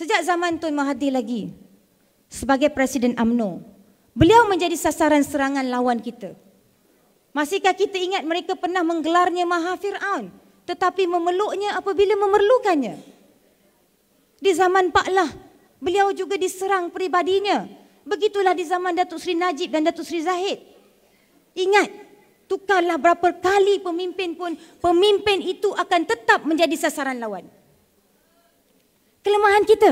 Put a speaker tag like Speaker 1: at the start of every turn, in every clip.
Speaker 1: Sejak zaman Tun Mahathir lagi sebagai Presiden AMNO, beliau menjadi sasaran serangan lawan kita. Masihkah kita ingat mereka pernah menggelarnya Maha Fir'aun tetapi memeluknya apabila memerlukannya? Di zaman Pak Lah, beliau juga diserang peribadinya. Begitulah di zaman Datuk Seri Najib dan Datuk Seri Zahid. Ingat, tukarlah berapa kali pemimpin pun, pemimpin itu akan tetap menjadi sasaran lawan kelemahan kita.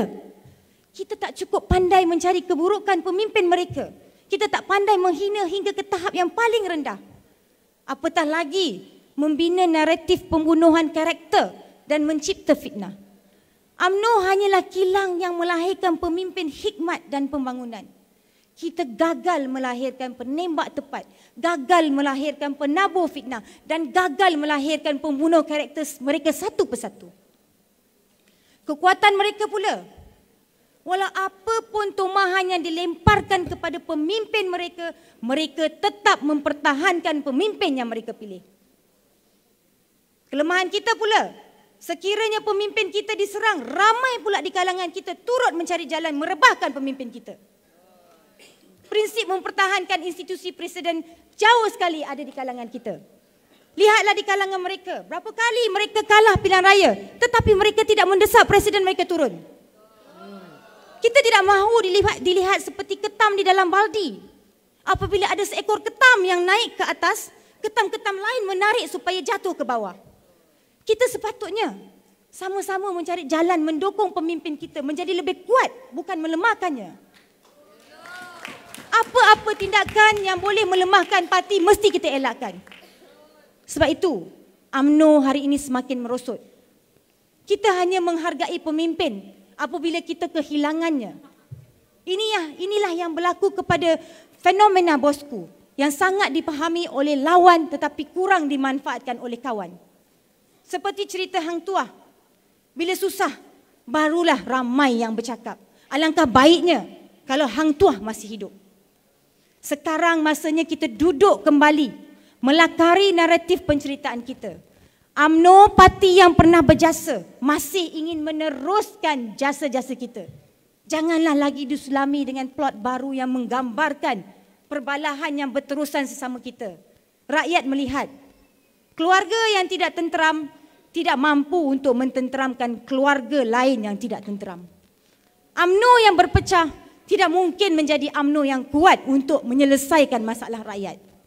Speaker 1: Kita tak cukup pandai mencari keburukan pemimpin mereka. Kita tak pandai menghina hingga ke tahap yang paling rendah. Apatah lagi membina naratif pembunuhan karakter dan mencipta fitnah. UMNO hanyalah kilang yang melahirkan pemimpin hikmat dan pembangunan. Kita gagal melahirkan penembak tepat, gagal melahirkan penabur fitnah dan gagal melahirkan pembunuh karakter mereka satu persatu kekuatan mereka pula. Walau apapun tumahan yang dilemparkan kepada pemimpin mereka, mereka tetap mempertahankan pemimpin yang mereka pilih. Kelemahan kita pula, sekiranya pemimpin kita diserang, ramai pula di kalangan kita turut mencari jalan merebahkan pemimpin kita. Prinsip mempertahankan institusi presiden jauh sekali ada di kalangan kita. Lihatlah di kalangan mereka, berapa kali mereka kalah pilihan raya, tetapi mereka tidak mendesak presiden mereka turun. Kita tidak mahu dilihat, dilihat seperti ketam di dalam baldi. Apabila ada seekor ketam yang naik ke atas, ketam-ketam lain menarik supaya jatuh ke bawah. Kita sepatutnya sama-sama mencari jalan mendukung pemimpin kita menjadi lebih kuat bukan melemahkannya. Apa-apa tindakan yang boleh melemahkan parti mesti kita elakkan. Sebab itu, AMNO hari ini semakin merosot. Kita hanya menghargai pemimpin apabila kita kehilangannya. Ini ya, inilah yang berlaku kepada fenomena bosku yang sangat dipahami oleh lawan tetapi kurang dimanfaatkan oleh kawan. Seperti cerita Hang tua, bila susah barulah ramai yang bercakap. Alangkah baiknya kalau Hang tua masih hidup. Sekarang masanya kita duduk kembali Melakari naratif penceritaan kita. UMNO parti yang pernah berjasa masih ingin meneruskan jasa-jasa kita. Janganlah lagi diselami dengan plot baru yang menggambarkan perbalahan yang berterusan sesama kita. Rakyat melihat keluarga yang tidak tenteram tidak mampu untuk mententeramkan keluarga lain yang tidak tenteram. UMNO yang berpecah tidak mungkin menjadi UMNO yang kuat untuk menyelesaikan masalah rakyat.